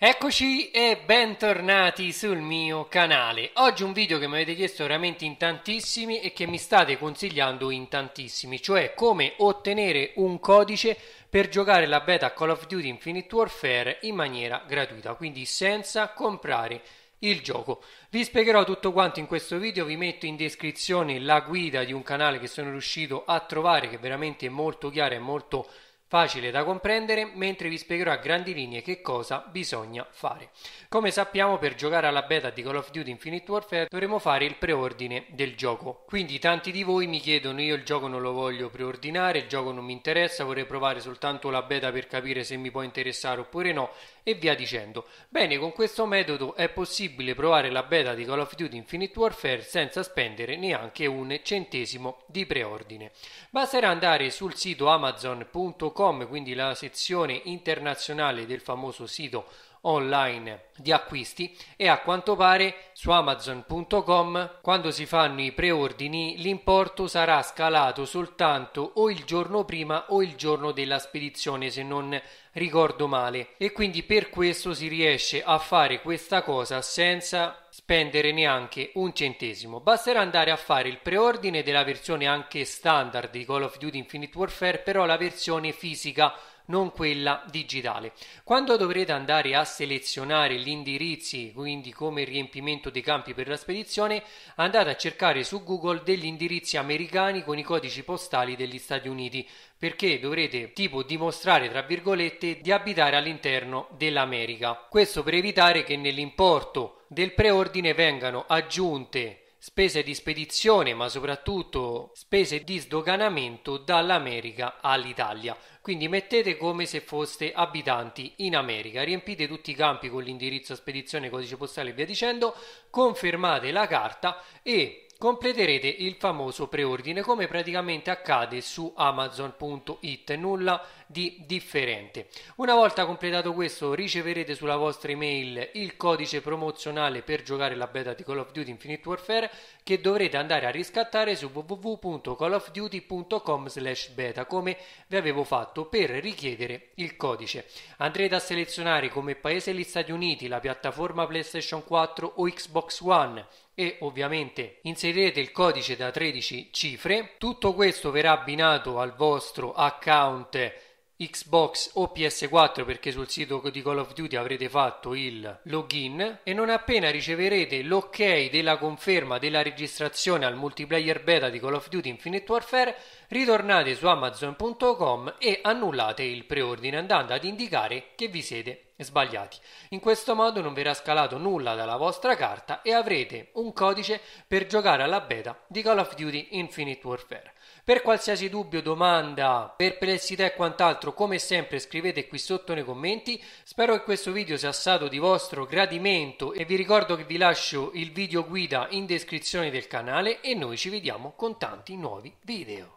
Eccoci e bentornati sul mio canale. Oggi un video che mi avete chiesto veramente in tantissimi e che mi state consigliando in tantissimi, cioè come ottenere un codice per giocare la beta Call of Duty Infinite Warfare in maniera gratuita, quindi senza comprare il gioco. Vi spiegherò tutto quanto in questo video, vi metto in descrizione la guida di un canale che sono riuscito a trovare che è veramente molto chiara e molto facile da comprendere mentre vi spiegherò a grandi linee che cosa bisogna fare. Come sappiamo per giocare alla beta di Call of Duty Infinite Warfare dovremo fare il preordine del gioco. Quindi tanti di voi mi chiedono io il gioco non lo voglio preordinare, il gioco non mi interessa, vorrei provare soltanto la beta per capire se mi può interessare oppure no e via dicendo. Bene, con questo metodo è possibile provare la beta di Call of Duty Infinite Warfare senza spendere neanche un centesimo di preordine. Basterà andare sul sito amazon.com amazon.com, quindi la sezione internazionale del famoso sito online di acquisti e a quanto pare su amazon.com quando si fanno i preordini l'importo sarà scalato soltanto o il giorno prima o il giorno della spedizione se non ricordo male e quindi per questo si riesce a fare questa cosa senza spendere neanche un centesimo. Basterà andare a fare il preordine della versione anche standard di Call of Duty Infinite Warfare, però la versione fisica non quella digitale. Quando dovrete andare a selezionare gli indirizzi, quindi come riempimento dei campi per la spedizione, andate a cercare su Google degli indirizzi americani con i codici postali degli Stati Uniti, perché dovrete tipo dimostrare tra virgolette di abitare all'interno dell'America. Questo per evitare che nell'importo del preordine vengano aggiunte spese di spedizione ma soprattutto spese di sdoganamento dall'America all'Italia. Quindi mettete come se foste abitanti in America, riempite tutti i campi con l'indirizzo spedizione, codice postale e via dicendo, confermate la carta e completerete il famoso preordine come praticamente accade su amazon.it nulla di differente una volta completato questo riceverete sulla vostra email il codice promozionale per giocare la beta di Call of Duty Infinite Warfare che dovrete andare a riscattare su www.callofduty.com slash beta come vi avevo fatto per richiedere il codice andrete a selezionare come paese gli Stati Uniti la piattaforma PlayStation 4 o Xbox One e ovviamente inserirete il codice da 13 cifre. Tutto questo verrà abbinato al vostro account Xbox o PS4 perché sul sito di Call of Duty avrete fatto il login e non appena riceverete l'ok della conferma della registrazione al multiplayer beta di Call of Duty Infinite Warfare ritornate su amazon.com e annullate il preordine andando ad indicare che vi siete sbagliati. In questo modo non verrà scalato nulla dalla vostra carta e avrete un codice per giocare alla beta di Call of Duty Infinite Warfare. Per qualsiasi dubbio, domanda, perplessità e quant'altro, come sempre scrivete qui sotto nei commenti. Spero che questo video sia stato di vostro gradimento e vi ricordo che vi lascio il video guida in descrizione del canale e noi ci vediamo con tanti nuovi video